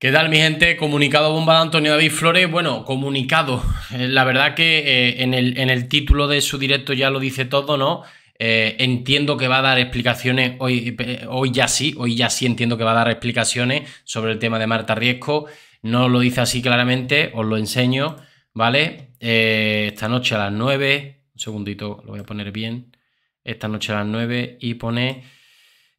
¿Qué tal mi gente? Comunicado bomba de Antonio David Flores. Bueno, comunicado. La verdad que eh, en, el, en, el, título de su directo ya lo dice todo, ¿no? Eh, entiendo que va a dar explicaciones, hoy, eh, hoy ya sí, hoy ya sí entiendo que va a dar explicaciones sobre el tema de Marta Riesco. No lo dice así claramente, os lo enseño, ¿vale? esta noche a las 9, un segundito, lo voy a poner bien. Esta noche a las 9 y pone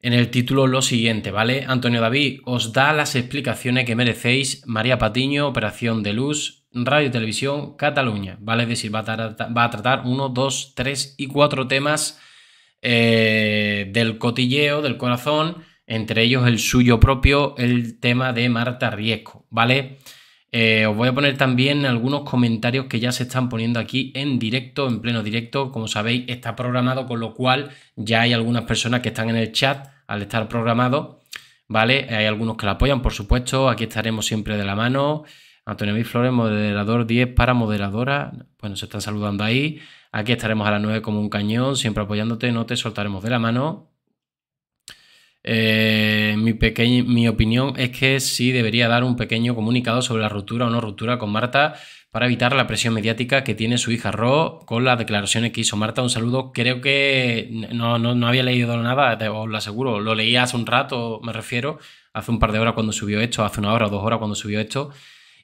en el título lo siguiente, ¿vale? Antonio David os da las explicaciones que merecéis. María Patiño, Operación de Luz, Radio y Televisión, Cataluña, ¿vale? Es decir, va a, tratar, uno, dos, tres y cuatro temas eh, del cotilleo, del corazón, entre ellos el suyo propio, el tema de Marta Riesco, ¿vale? Eh, os voy a poner también algunos comentarios que ya se están poniendo aquí en directo, en pleno directo. Como sabéis, está programado, con lo cual ya hay algunas personas que están en el chat al estar programado. ¿Vale? Hay algunos que la apoyan, por supuesto. Aquí estaremos siempre de la mano. Antonio Luis Flores, moderador 10 para moderadora. Bueno, se están saludando ahí. Aquí estaremos a las 9 como un cañón, siempre apoyándote. No te soltaremos de la mano. Eh, mi, opinión es que sí debería dar un pequeño comunicado sobre la ruptura o no ruptura con Marta para evitar la presión mediática que tiene su hija Ro con las declaraciones que hizo Marta. Un saludo, creo que no, había leído nada, os lo aseguro, lo leí hace un rato, me refiero, hace un par de horas cuando subió esto, hace una hora o dos horas cuando subió esto,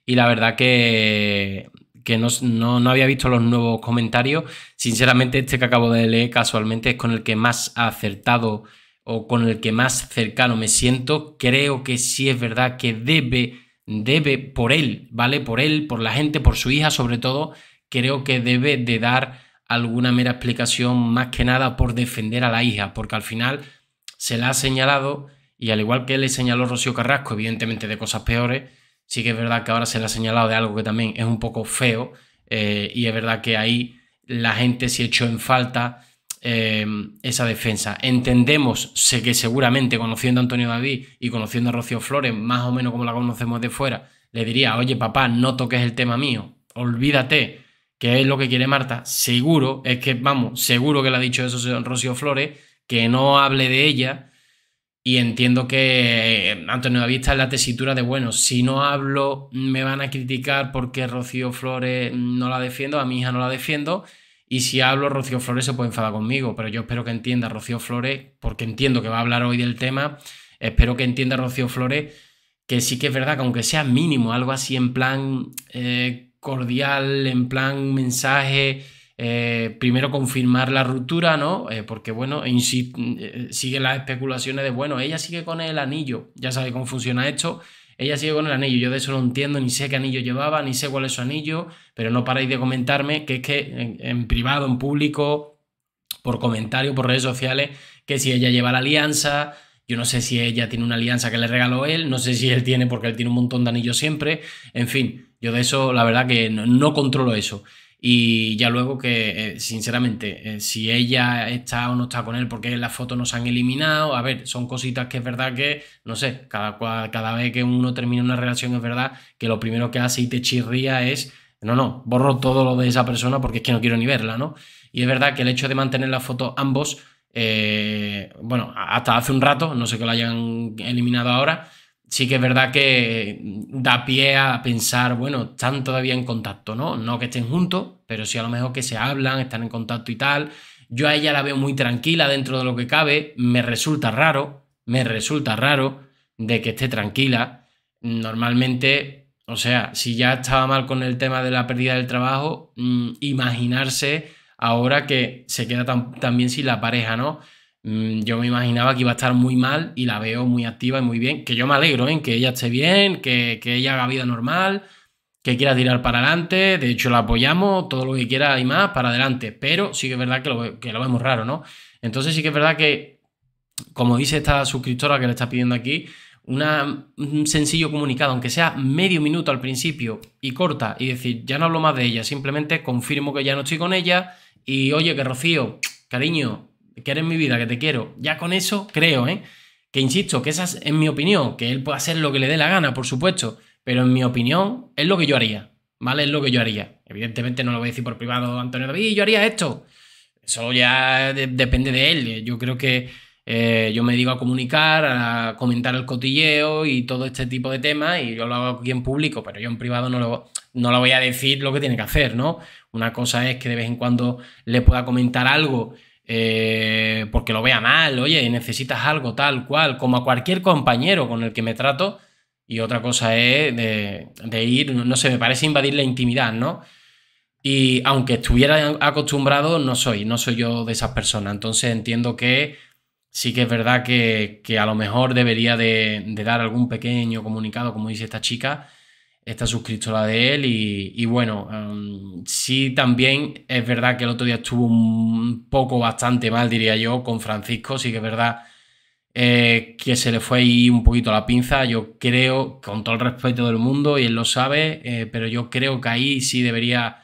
y la verdad que que no, no, había visto los nuevos comentarios. Sinceramente, este que acabo de leer casualmente es con el que más ha acertado o con el que más cercano me siento, creo que sí es verdad que debe, debe por él, ¿vale? Por él, por la gente, por su hija sobre todo, creo que debe de dar alguna mera explicación más que nada por defender a la hija, porque al final se la ha señalado y al igual que le señaló Rocío Carrasco, evidentemente de cosas peores, sí que es verdad que ahora se la ha señalado de algo que también es un poco feo eh, y es verdad que ahí la gente se echó en falta Em, esa defensa. Entendemos, que seguramente conociendo a Antonio David y conociendo a Rocío Flores, más o menos como la conocemos de fuera, le diría, oye papá, no toques el tema mío, olvídate, que es lo que quiere Marta. Seguro, es que, vamos, seguro que le ha dicho eso Rocío Flores, que no hable de ella. Y entiendo que em, Antonio David está en la tesitura de, bueno, si no hablo me van a criticar porque Rocío Flores no la defiendo, a mi hija no la defiendo, y si hablo, Rocío Flores se puede enfadar conmigo, pero yo espero que entienda Rocío Flores, porque entiendo que va a hablar hoy del tema, espero que entienda Rocío Flores que sí que es verdad que aunque sea mínimo, algo así en plan eh, cordial, en plan mensaje, eh, primero confirmar la ruptura, ¿no? Eh, porque bueno, e sigue las especulaciones de, bueno, ella sigue con el anillo, ya sabe cómo funciona esto, ella sigue con el anillo, yo de eso no entiendo, ni sé qué anillo llevaba, ni sé cuál es su anillo, pero no paráis de comentarme que es que en, privado, en público, por comentario, por redes sociales, que si ella lleva la alianza, yo no sé si ella tiene una alianza que le regaló él, no sé si él tiene porque él tiene un montón de anillos siempre, en fin, yo de eso la verdad que no controlo eso. Y ya luego que, eh, sinceramente, eh, si ella está o no está con él porque las fotos nos han eliminado, a ver, son cositas que es verdad que, no sé, cada, cada vez que uno termina una relación es verdad que lo primero que hace y te chirría es, no, no, borro todo lo de esa persona porque es que no quiero ni verla, ¿no? Y es verdad que el hecho de mantener las fotos ambos, eh, bueno, hasta hace un rato, no sé que lo hayan eliminado ahora, sí que es verdad que da pie a pensar, bueno, están todavía en contacto, ¿no? No que estén juntos, pero si a lo mejor que se hablan, están en contacto y tal. Yo a ella la veo muy tranquila dentro de lo que cabe, me resulta raro, me resulta raro de que esté tranquila. Normalmente, o sea, si ya estaba mal con el tema de la pérdida del trabajo, mm, imaginarse ahora que se queda también sin la pareja, ¿no? Mm, yo me imaginaba que iba a estar muy mal y la veo muy activa y muy bien. Que yo me alegro en ¿eh? que ella esté bien, que, que, ella haga vida normal, que quiera tirar para adelante, de hecho la apoyamos, todo lo que quiera y más, para adelante, pero sí que es verdad que lo, vemos raro, ¿no? Entonces sí que es verdad que, como dice esta suscriptora que le está pidiendo aquí, un sencillo comunicado, aunque sea medio minuto al principio y corta, y decir, ya no hablo más de ella, simplemente confirmo que ya no estoy con ella y oye, que Rocío, cariño, que eres mi vida, que te quiero. Ya con eso creo, ¿eh? Que insisto, que esa es en mi opinión, que él pueda hacer lo que le dé la gana, por supuesto, pero en mi opinión, es lo que yo haría, ¿vale? Es lo que yo haría. Evidentemente no lo voy a decir por privado Antonio David, yo haría esto. Eso ya depende de él. Yo creo que eh, yo me digo a comunicar, a comentar el cotilleo y todo este tipo de temas, y yo lo hago aquí en público, pero yo en privado no lo, no lo voy a decir lo que tiene que hacer, ¿no? Una cosa es que de vez en cuando le pueda comentar algo eh, porque lo vea mal, oye, necesitas algo tal cual, como a cualquier compañero con el que me trato, y otra cosa es de, ir, no sé, me parece invadir la intimidad, ¿no? Y aunque estuviera acostumbrado, no soy, no soy yo de esas personas. Entonces entiendo que sí que es verdad que, a lo mejor debería de, dar algún pequeño comunicado, como dice esta chica, esta la de él. Y, bueno, em, sí también es verdad que el otro día estuvo un poco bastante mal, diría yo, con Francisco. Sí que es verdad eh, que se le fue ahí un poquito la pinza. Yo creo, con todo el respeto del mundo, y él lo sabe, eh, pero yo creo que ahí sí debería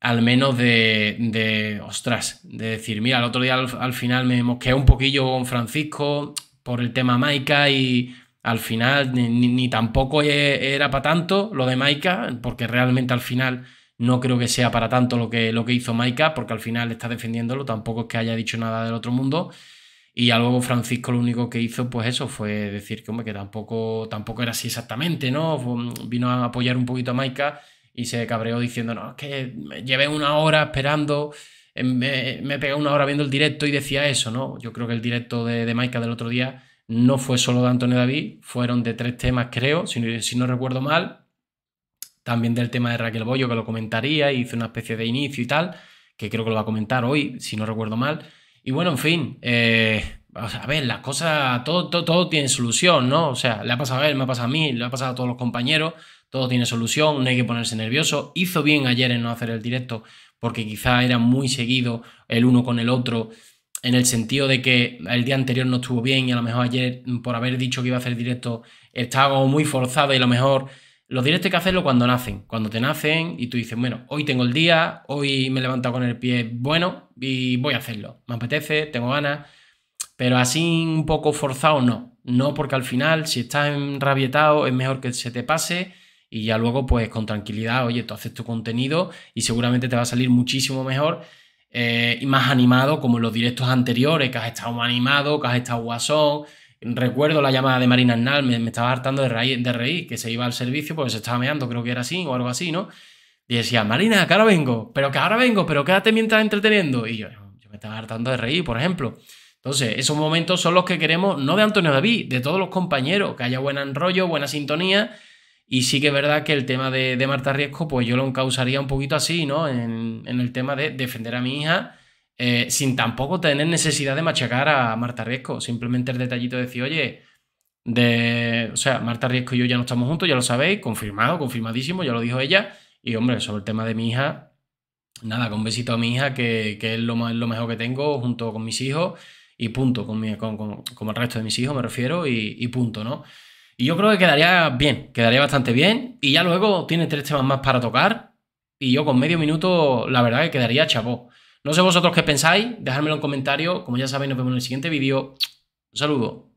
al menos de, ostras, de decir, mira, el otro día al, final me mosqueé un poquillo con Francisco por el tema Maika y al final ni, tampoco e, era para tanto lo de Maika, porque realmente al final no creo que sea para tanto lo que, lo que hizo Maika, porque al final está defendiéndolo, tampoco es que haya dicho nada del otro mundo. Y luego Francisco lo único que hizo, pues eso, fue decir que, hombre, que tampoco, tampoco era así exactamente, ¿no? Vino a apoyar un poquito a Maika y se cabreó diciendo, no, es que llevé una hora esperando, eh, me, me pegué una hora viendo el directo y decía eso, ¿no? Yo creo que el directo de, de Maika del otro día no fue solo de Antonio David, fueron de tres temas, creo, si, si no recuerdo mal. También del tema de Raquel Bollo, que lo comentaría, hizo una especie de inicio y tal, que creo que lo va a comentar hoy, si no recuerdo mal y bueno, en fin, eh, a ver, las cosas, todo, todo, tiene solución, ¿no? O sea, le ha pasado a él, me ha pasado a mí, le ha pasado a todos los compañeros, todo tiene solución, no hay que ponerse nervioso. Hizo bien ayer en no hacer el directo, porque quizá era muy seguido el uno con el otro, en el sentido de que el día anterior no estuvo bien y a lo mejor ayer, por haber dicho que iba a hacer directo, estaba muy forzado y a lo mejor los directos hay que hacerlo cuando nacen, cuando te nacen y tú dices, bueno, hoy tengo el día, hoy me he levantado con el pie bueno y voy a hacerlo. Me apetece, tengo ganas, pero así un poco forzado no. No, porque al final, si estás enrabietado, es mejor que se te pase y ya luego, pues con tranquilidad, oye, tú haces tu contenido y seguramente te va a salir muchísimo mejor eh, y más animado, como los directos anteriores, que has estado animado, que has estado guasón, Recuerdo la llamada de Marina Arnal, me, estaba hartando de reír, de que se iba al servicio porque se estaba meando, creo que era así o algo así, ¿no? Y decía, Marina, que ahora vengo, pero que ahora vengo, pero quédate mientras entreteniendo. Y yo, yo me estaba hartando de reír, por ejemplo. Entonces, esos momentos son los que queremos, no de Antonio David, de todos los compañeros, que haya buen enrollo, buena sintonía. Y sí que es verdad que el tema de, de Marta Riesco, pues yo lo encausaría un poquito así, ¿no? En, en el tema de defender a mi hija eh, sin tampoco tener necesidad de machacar a Marta Riesco. Simplemente el detallito de decir, oye, de, o sea, Marta Riesco y yo ya no estamos juntos, ya lo sabéis, confirmado, confirmadísimo, ya lo dijo ella. Y hombre, sobre el tema de mi hija, nada, con un besito a mi hija, que, es lo, lo, mejor que tengo junto con mis hijos y punto, con, mi, con, el resto de mis hijos me refiero y, y, punto, ¿no? Y yo creo que quedaría bien, quedaría bastante bien. Y ya luego tiene tres temas más para tocar. Y yo con medio minuto, la verdad que quedaría chapó. No sé vosotros qué pensáis, dejármelo en comentario. Como ya sabéis, nos vemos en el siguiente vídeo. Un saludo.